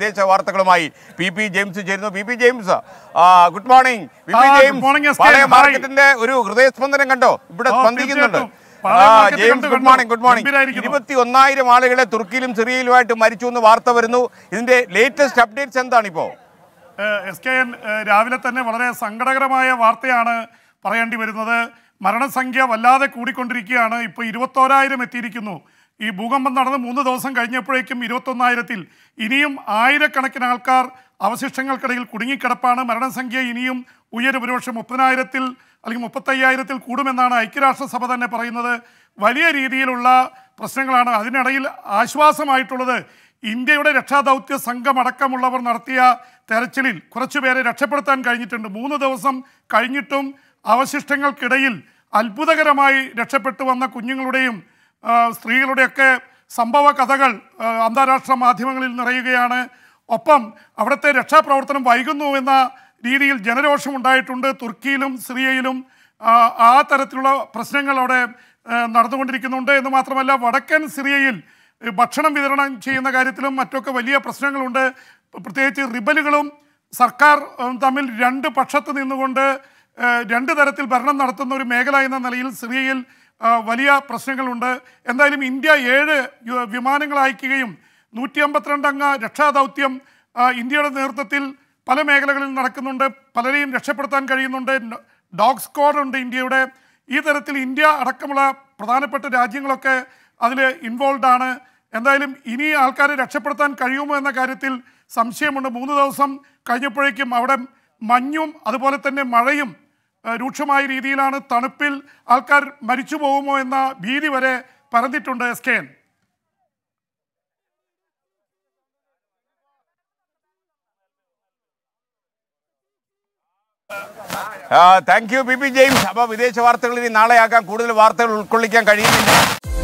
വിദേശ വാർത്തകളുമായി P P James ചേരുന്നു P P James good morning P P James മാർക്കറ്റിന്റെ ഒരു ഹൃദയസ്പന്ദനം കണ്ടോ ഇവിടെ സ്പന്ദിക്കുന്നുണ്ട് James good morning good morning ഇരുപത്തി ഒന്നായിരം ആളുകളെ തുർക്കിയിലും സിറിയയിലുമായിട്ട് മരിച്ചു എന്ന് വാർത്ത വരുന്നു ഇതിന്റെ ലേറ്റസ്റ്റ് അപ്ഡേറ്റ്സ് എന്താണ് ഇപ്പോ എസ് കെ എൻ രാവിലെ തന്നെ വളരെ സങ്കടകരമായ വാർത്തയാണ് പറയേണ്ടി വരുന്നത് മരണസംഖ്യ വല്ലാതെ കൂടിക്കൊണ്ടിരിക്കുകയാണ് ഇപ്പോൾ ഇരുപത്തോരായിരം എത്തിയിരിക്കുന്നു ഈ ഭൂകമ്പം നടന്ന് മൂന്ന് ദിവസം കഴിഞ്ഞപ്പോഴേക്കും ഇരുപത്തൊന്നായിരത്തിൽ ഇനിയും ആയിരക്കണക്കിന് ആൾക്കാർ അവശിഷ്ടങ്ങൾക്കിടയിൽ കുടുങ്ങിക്കിടപ്പാണ് മരണസംഖ്യ ഇനിയും ഉയരും ഒരുപക്ഷെ മുപ്പതിനായിരത്തിൽ അല്ലെങ്കിൽ മുപ്പത്തയ്യായിരത്തിൽ കൂടുമെന്നാണ് ഐക്യരാഷ്ട്രസഭ തന്നെ പറയുന്നത് വലിയ രീതിയിലുള്ള പ്രശ്നങ്ങളാണ് അതിനിടയിൽ ആശ്വാസമായിട്ടുള്ളത് ഇന്ത്യയുടെ രക്ഷാദൗത്യ സംഘമടക്കമുള്ളവർ നടത്തിയ തെരച്ചിലിൽ കുറച്ചുപേരെ രക്ഷപ്പെടുത്താൻ കഴിഞ്ഞിട്ടുണ്ട് മൂന്ന് ദിവസം കഴിഞ്ഞിട്ടും അവശിഷ്ടങ്ങൾക്കിടയിൽ അത്ഭുതകരമായി രക്ഷപ്പെട്ടു വന്ന കുഞ്ഞുങ്ങളുടെയും സ്ത്രീകളുടെയൊക്കെ സംഭവ കഥകൾ അന്താരാഷ്ട്ര മാധ്യമങ്ങളിൽ നിറയുകയാണ് ഒപ്പം അവിടുത്തെ രക്ഷാപ്രവർത്തനം വൈകുന്നു എന്ന രീതിയിൽ ജനരോഷം ഉണ്ടായിട്ടുണ്ട് തുർക്കിയിലും സിറിയയിലും ആ തരത്തിലുള്ള പ്രശ്നങ്ങൾ അവിടെ നടന്നുകൊണ്ടിരിക്കുന്നുണ്ട് എന്ന് മാത്രമല്ല വടക്കൻ സിറിയയിൽ ഭക്ഷണം വിതരണം ചെയ്യുന്ന കാര്യത്തിലും മറ്റൊക്കെ വലിയ പ്രശ്നങ്ങളുണ്ട് പ്രത്യേകിച്ച് റിബലുകളും സർക്കാർ തമ്മിൽ രണ്ട് പക്ഷത്ത് നിന്നുകൊണ്ട് രണ്ട് തരത്തിൽ ഭരണം നടത്തുന്ന ഒരു മേഖല എന്ന നിലയിൽ സിറിയയിൽ വലിയ പ്രശ്നങ്ങളുണ്ട് എന്തായാലും ഇന്ത്യ ഏഴ് വിമാനങ്ങൾ അയക്കുകയും നൂറ്റി അമ്പത്തിരണ്ടംഗ രക്ഷാദൗത്യം ഇന്ത്യയുടെ നേതൃത്വത്തിൽ പല മേഖലകളിൽ നടക്കുന്നുണ്ട് പലരെയും രക്ഷപ്പെടുത്താൻ കഴിയുന്നുണ്ട് ഡോഗ് സ്ക്വാഡ് ഉണ്ട് ഇന്ത്യയുടെ ഈ തരത്തിൽ ഇന്ത്യ അടക്കമുള്ള പ്രധാനപ്പെട്ട രാജ്യങ്ങളൊക്കെ അതിൽ ഇൻവോൾവ് ആണ് എന്തായാലും ഇനി ആൾക്കാരെ രക്ഷപ്പെടുത്താൻ കഴിയുമോ എന്ന കാര്യത്തിൽ സംശയമുണ്ട് മൂന്ന് ദിവസം കഴിഞ്ഞപ്പോഴേക്കും അവിടെ മഞ്ഞും അതുപോലെ തന്നെ മഴയും രൂക്ഷമായ രീതിയിലാണ് തണുപ്പിൽ ആൾക്കാർ മരിച്ചു പോകുമോ എന്ന ഭീതി വരെ പരന്നിട്ടുണ്ട് S K N thank you B P James അപ്പോൾ വിദേശ വാർത്തകൾ ഇനി നാളെയാക്കാം കൂടുതൽ വാർത്തകൾ ഉൾക്കൊള്ളിക്കാൻ കഴിയുന്നില്ല